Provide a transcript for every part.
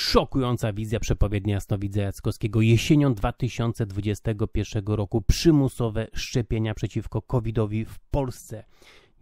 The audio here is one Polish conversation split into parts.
Szokująca wizja przepowiednia Jasnowidza Jackowskiego jesienią 2021 roku przymusowe szczepienia przeciwko COVID-owi w Polsce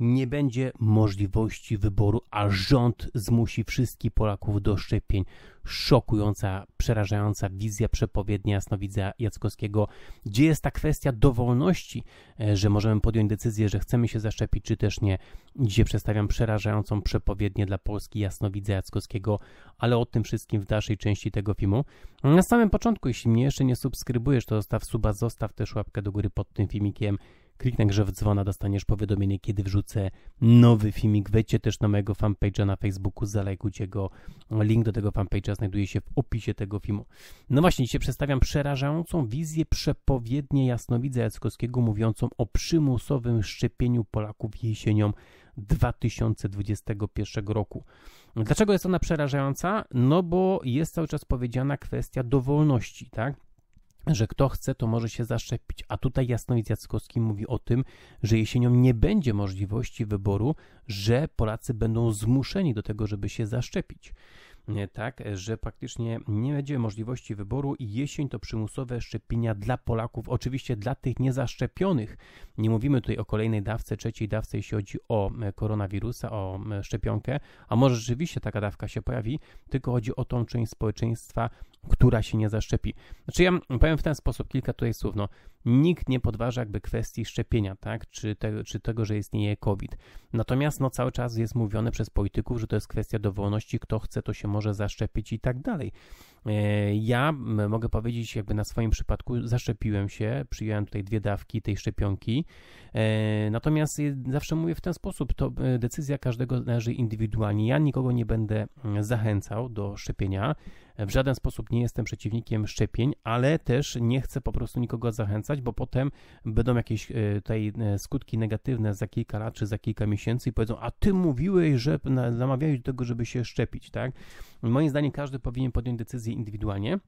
nie będzie możliwości wyboru, a rząd zmusi wszystkich Polaków do szczepień. Szokująca, przerażająca wizja przepowiednia Jasnowidza Jackowskiego. Gdzie jest ta kwestia dowolności, e, że możemy podjąć decyzję, że chcemy się zaszczepić, czy też nie? Dzisiaj przedstawiam przerażającą przepowiednię dla Polski Jasnowidza Jackowskiego, ale o tym wszystkim w dalszej części tego filmu. Na samym początku, jeśli mnie jeszcze nie subskrybujesz, to zostaw suba, zostaw też łapkę do góry pod tym filmikiem. Kliknę grzew dzwona, dostaniesz powiadomienie, kiedy wrzucę nowy filmik. Wejdźcie też na mojego fanpage'a na Facebooku, zalajkujcie go. Link do tego fanpage'a znajduje się w opisie tego filmu. No właśnie, dzisiaj przedstawiam przerażającą wizję przepowiednie Jasnowidza Jackowskiego mówiącą o przymusowym szczepieniu Polaków jesienią 2021 roku. Dlaczego jest ona przerażająca? No bo jest cały czas powiedziana kwestia dowolności, tak? że kto chce, to może się zaszczepić. A tutaj Jasnowidz Jackowski mówi o tym, że jesienią nie będzie możliwości wyboru, że Polacy będą zmuszeni do tego, żeby się zaszczepić. Tak, że praktycznie nie będzie możliwości wyboru i jesień to przymusowe szczepienia dla Polaków, oczywiście dla tych niezaszczepionych. Nie mówimy tutaj o kolejnej dawce, trzeciej dawce, jeśli chodzi o e, koronawirusa, o e, szczepionkę, a może rzeczywiście taka dawka się pojawi, tylko chodzi o tą część społeczeństwa, która się nie zaszczepi. Znaczy ja powiem w ten sposób kilka tutaj słów. No, nikt nie podważa jakby kwestii szczepienia, tak, czy, te, czy tego, że istnieje COVID. Natomiast no, cały czas jest mówione przez polityków, że to jest kwestia dowolności, kto chce, to się może zaszczepić i tak dalej. E, ja mogę powiedzieć jakby na swoim przypadku, zaszczepiłem się, przyjąłem tutaj dwie dawki tej szczepionki, e, natomiast e, zawsze mówię w ten sposób, to decyzja każdego należy indywidualnie. Ja nikogo nie będę zachęcał do szczepienia, w żaden sposób nie jestem przeciwnikiem szczepień, ale też nie chcę po prostu nikogo zachęcać, bo potem będą jakieś e, tutaj e, skutki negatywne za kilka lat czy za kilka miesięcy i powiedzą, a ty mówiłeś, że namawiałeś do tego, żeby się szczepić, tak? Moim zdaniem każdy powinien podjąć decyzję indywidualnie.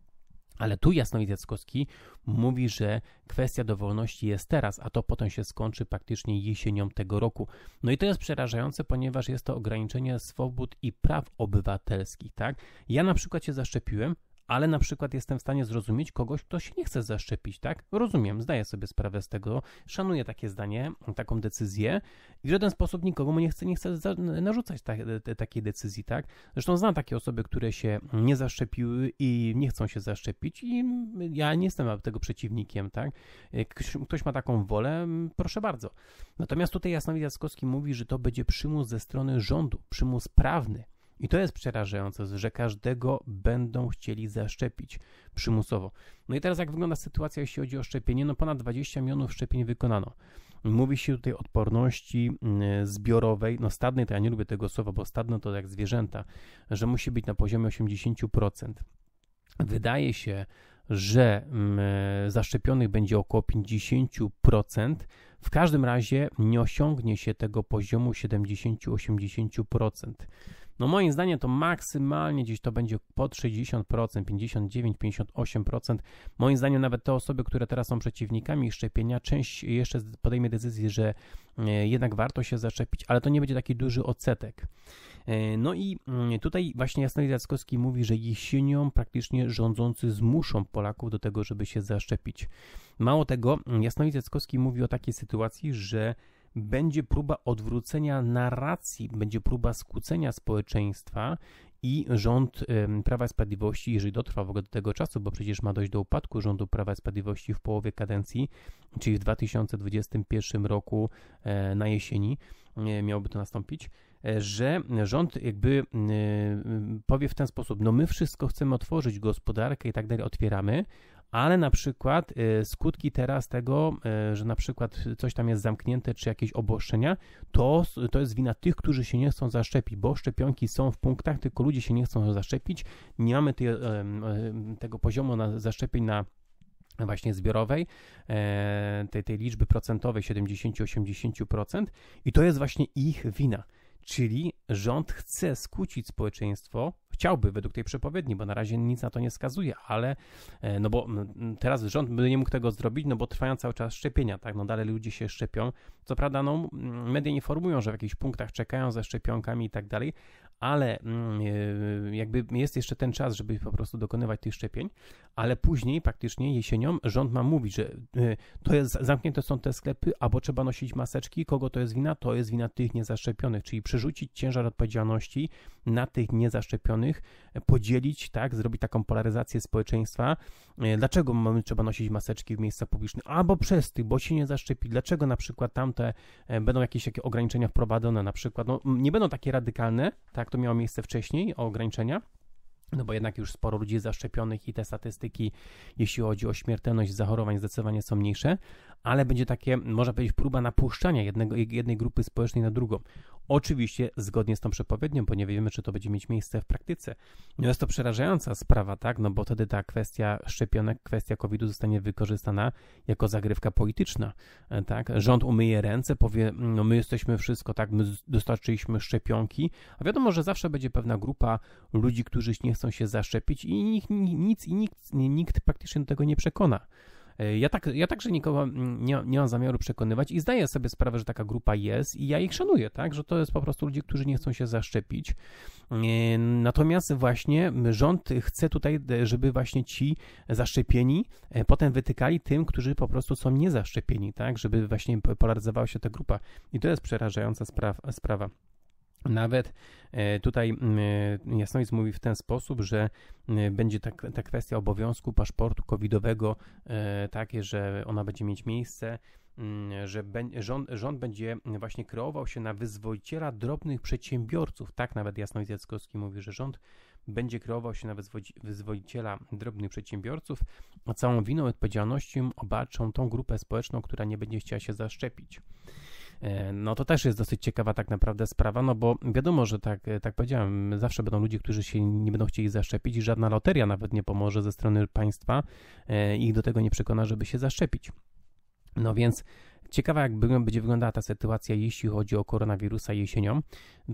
Ale tu Jasnowid Jackowski mówi, że kwestia dowolności jest teraz, a to potem się skończy praktycznie jesienią tego roku. No i to jest przerażające, ponieważ jest to ograniczenie swobód i praw obywatelskich, tak? Ja na przykład się zaszczepiłem, ale na przykład jestem w stanie zrozumieć kogoś, kto się nie chce zaszczepić, tak? Rozumiem, zdaję sobie sprawę z tego, szanuję takie zdanie, taką decyzję i w żaden sposób nikomu nie chcę, nie chcę narzucać ta, te, takiej decyzji, tak? Zresztą znam takie osoby, które się nie zaszczepiły i nie chcą się zaszczepić i ja nie jestem tego przeciwnikiem, tak? Ktoś ma taką wolę, proszę bardzo. Natomiast tutaj Jasnowid Jackowski mówi, że to będzie przymus ze strony rządu, przymus prawny. I to jest przerażające, że każdego będą chcieli zaszczepić przymusowo. No i teraz jak wygląda sytuacja, jeśli chodzi o szczepienie? No ponad 20 milionów szczepień wykonano. Mówi się tutaj o odporności mm, zbiorowej, no stadnej, to ja nie lubię tego słowa, bo stadno to jak zwierzęta, że musi być na poziomie 80%. Wydaje się, że mm, zaszczepionych będzie około 50%. W każdym razie nie osiągnie się tego poziomu 70-80%. No moim zdaniem to maksymalnie gdzieś to będzie pod 60%, 59%, 58%. Moim zdaniem nawet te osoby, które teraz są przeciwnikami szczepienia, część jeszcze podejmie decyzję, że e, jednak warto się zaszczepić, ale to nie będzie taki duży odsetek. E, no i mm, tutaj właśnie Jasny Jackowski mówi, że jesienią praktycznie rządzący zmuszą Polaków do tego, żeby się zaszczepić. Mało tego, mm, Jasnowidz Jackowski mówi o takiej sytuacji, że będzie próba odwrócenia narracji, będzie próba skłócenia społeczeństwa i rząd Prawa i Sprawiedliwości, jeżeli dotrwa w ogóle do tego czasu, bo przecież ma dojść do upadku rządu Prawa i Sprawiedliwości w połowie kadencji, czyli w 2021 roku e, na jesieni e, miałoby to nastąpić, e, że rząd jakby powie w ten sposób, no my wszystko chcemy otworzyć, gospodarkę i tak dalej otwieramy, ale na przykład y, skutki teraz tego, y, że na przykład coś tam jest zamknięte, czy jakieś obostrzenia, to, to jest wina tych, którzy się nie chcą zaszczepić, bo szczepionki są w punktach, tylko ludzie się nie chcą zaszczepić, nie mamy tej, tego poziomu na zaszczepień na właśnie zbiorowej, e, tej, tej liczby procentowej 70-80% i to jest właśnie ich wina. Czyli rząd chce skłócić społeczeństwo, chciałby według tej przepowiedni, bo na razie nic na to nie wskazuje, ale e, no bo teraz rząd by nie mógł tego zrobić, no bo trwają cały czas szczepienia, tak, no dalej ludzie się szczepią. Co prawda, no media informują, że w jakichś punktach czekają ze szczepionkami i tak dalej, ale mm, e, jakby jest jeszcze ten czas, żeby po prostu dokonywać tych szczepień, ale później praktycznie jesienią rząd ma mówić, że e, to jest, zamknięte są te sklepy, albo trzeba nosić maseczki, kogo to jest wina? To jest wina tych niezaszczepionych, czyli przerzucić ciężar odpowiedzialności na tych niezaszczepionych, podzielić, tak, zrobić taką polaryzację społeczeństwa. E, dlaczego mamy, trzeba nosić maseczki w miejscach publicznych? Albo przez tych, bo się nie zaszczepi. Dlaczego na przykład tamte będą jakieś takie ograniczenia wprowadzone na przykład? No, nie będą takie radykalne, tak, to miało miejsce wcześniej, o ograniczenia. No bo jednak już sporo ludzi zaszczepionych i te statystyki, jeśli chodzi o śmiertelność zachorowań, zdecydowanie są mniejsze, ale będzie takie, można powiedzieć, próba napuszczania jednego, jednej grupy społecznej na drugą. Oczywiście zgodnie z tą przepowiednią, bo nie wiemy, czy to będzie mieć miejsce w praktyce. No jest to przerażająca sprawa, tak? No bo wtedy ta kwestia szczepionek, kwestia COVID-u zostanie wykorzystana jako zagrywka polityczna, e, tak? Rząd umyje ręce, powie, mm, no my jesteśmy wszystko, tak? My dostarczyliśmy szczepionki, a wiadomo, że zawsze będzie pewna grupa ludzi, którzy nie chcą się zaszczepić i nic, i nikt, nikt praktycznie do tego nie przekona. E, ja, tak, ja także nikogo mm, nie, nie mam zamiaru przekonywać i zdaję sobie sprawę, że taka grupa jest i ja ich szanuję, tak, że to jest po prostu ludzie, którzy nie chcą się zaszczepić. E, natomiast właśnie rząd chce tutaj, żeby właśnie ci zaszczepieni e, potem wytykali tym, którzy po prostu są niezaszczepieni, tak, żeby właśnie polaryzowała się ta grupa i to jest przerażająca sprawa. Nawet e, tutaj mm, e, Jasnowic mówi w ten sposób, że e, będzie ta, ta kwestia obowiązku paszportu covidowego takie, że ona będzie mieć miejsce, mm, że rząd, rząd będzie właśnie kreował się na wyzwoiciela drobnych przedsiębiorców. Tak nawet Jasnowic Jackowski mówi, że rząd będzie kreował się na wyzwoiciela drobnych przedsiębiorców, a całą winą i odpowiedzialnością obarczą tą grupę społeczną, która nie będzie chciała się zaszczepić. E, no to też jest dosyć ciekawa tak naprawdę sprawa, no bo wiadomo, że tak, e, tak powiedziałem, zawsze będą ludzie, którzy się nie będą chcieli zaszczepić i żadna loteria nawet nie pomoże ze strony państwa e, ich do tego nie przekona, żeby się zaszczepić. No więc Ciekawa, jak będzie wyglądała ta sytuacja, jeśli chodzi o koronawirusa jesienią.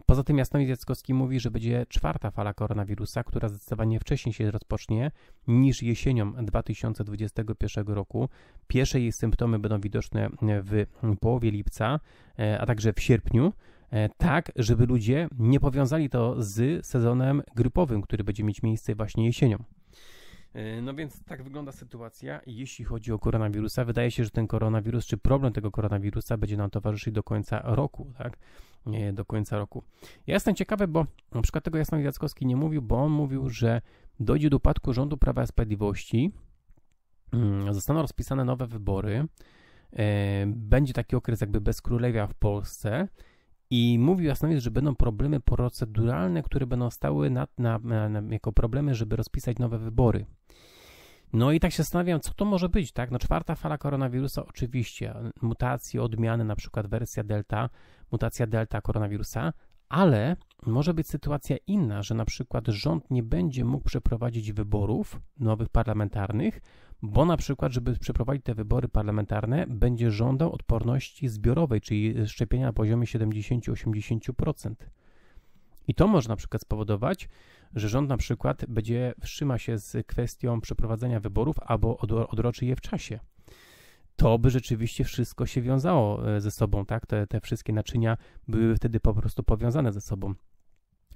Poza tym Jasnowid Jackowski mówi, że będzie czwarta fala koronawirusa, która zdecydowanie wcześniej się rozpocznie niż jesienią 2021 roku. Pierwsze jej symptomy będą widoczne w połowie lipca, e, a także w sierpniu e, tak, żeby ludzie nie powiązali to z sezonem grypowym, który będzie mieć miejsce właśnie jesienią. E, no więc tak wygląda sytuacja, jeśli chodzi o koronawirusa. Wydaje się, że ten koronawirus, czy problem tego koronawirusa będzie nam towarzyszyć do końca roku, tak? Nie, do końca roku. Ja jestem ciekawy, bo na przykład tego Jasno Jackowski nie mówił, bo on mówił, że dojdzie do upadku rządu Prawa i Sprawiedliwości, mm, zostaną rozpisane nowe wybory, e, będzie taki okres jakby bez królewia w Polsce, i mówił Jasnowiec, że będą problemy proceduralne, które będą stały na, na, na, jako problemy, żeby rozpisać nowe wybory. No i tak się zastanawiam, co to może być, tak? No czwarta fala koronawirusa oczywiście, mutacje, odmiany, na przykład wersja delta, mutacja delta koronawirusa, ale może być sytuacja inna, że na przykład rząd nie będzie mógł przeprowadzić wyborów nowych parlamentarnych, bo na przykład, żeby przeprowadzić te wybory parlamentarne, będzie żądał odporności zbiorowej, czyli szczepienia na poziomie 70-80%. I to może na przykład spowodować, że rząd na przykład będzie wstrzyma się z kwestią przeprowadzenia wyborów albo odroczy je w czasie. To by rzeczywiście wszystko się wiązało e, ze sobą, tak? Te, te wszystkie naczynia były wtedy po prostu powiązane ze sobą.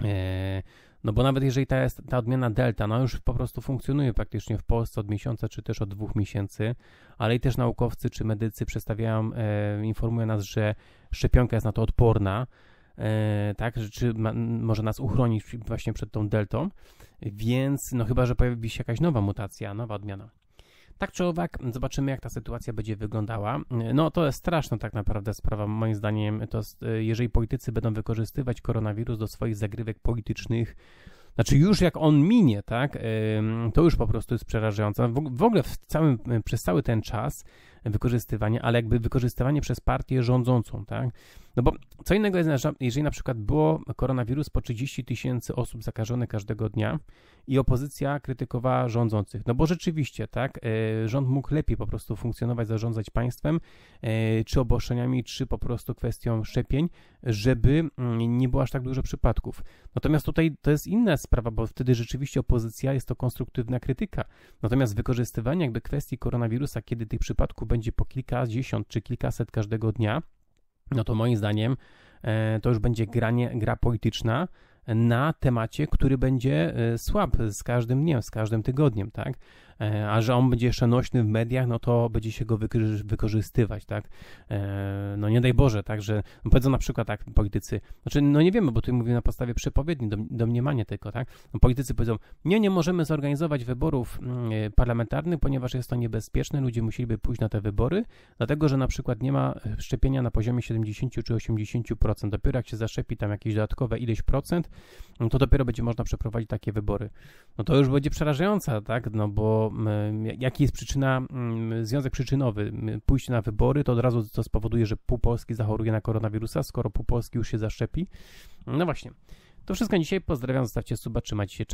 E, no bo nawet jeżeli ta, jest, ta odmiana delta, no już po prostu funkcjonuje praktycznie w Polsce od miesiąca czy też od dwóch miesięcy, ale i też naukowcy czy medycy przedstawiają, e, informują nas, że szczepionka jest na to odporna, e, tak, czy ma, może nas uchronić właśnie przed tą deltą, więc no chyba, że pojawi się jakaś nowa mutacja, nowa odmiana. Tak czy owak, zobaczymy jak ta sytuacja będzie wyglądała. No to jest straszna tak naprawdę sprawa, moim zdaniem. To jeżeli politycy będą wykorzystywać koronawirus do swoich zagrywek politycznych, znaczy już jak on minie, tak, to już po prostu jest przerażające. W ogóle w całym, przez cały ten czas wykorzystywanie, ale jakby wykorzystywanie przez partię rządzącą, tak? No bo co innego jest, jeżeli na przykład było koronawirus po 30 tysięcy osób zakażonych każdego dnia i opozycja krytykowała rządzących, no bo rzeczywiście, tak, e, rząd mógł lepiej po prostu funkcjonować, zarządzać państwem, e, czy obostrzeniami, czy po prostu kwestią szczepień, żeby mm, nie było aż tak dużo przypadków. Natomiast tutaj to jest inna sprawa, bo wtedy rzeczywiście opozycja jest to konstruktywna krytyka. Natomiast wykorzystywanie jakby kwestii koronawirusa, kiedy tych przypadków będzie po kilkadziesiąt czy kilkaset każdego dnia, no to moim zdaniem e, to już będzie granie, gra polityczna na temacie, który będzie e, słab z każdym dniem, z każdym tygodniem, tak? E, a że on będzie jeszcze nośny w mediach, no to będzie się go wykorzystywać, tak? E, no nie daj Boże, tak, że no powiedzą na przykład tak politycy, znaczy no nie wiemy, bo tu mówimy na podstawie przepowiedni, domniemanie tylko, tak? No politycy powiedzą, nie, nie możemy zorganizować wyborów mm, e, parlamentarnych, ponieważ jest to niebezpieczne, ludzie musieliby pójść na te wybory, dlatego, że na przykład nie ma szczepienia na poziomie 70 czy 80%. Dopiero jak się zaszczepi tam jakieś dodatkowe ileś procent, no to dopiero będzie można przeprowadzić takie wybory. No to już będzie przerażająca, tak? No bo jaki jest przyczyna, związek przyczynowy pójście na wybory, to od razu to spowoduje, że pół Polski zachoruje na koronawirusa, skoro pół Polski już się zaszczepi. No właśnie. To wszystko dzisiaj. Pozdrawiam, zostawcie suba, trzymajcie się.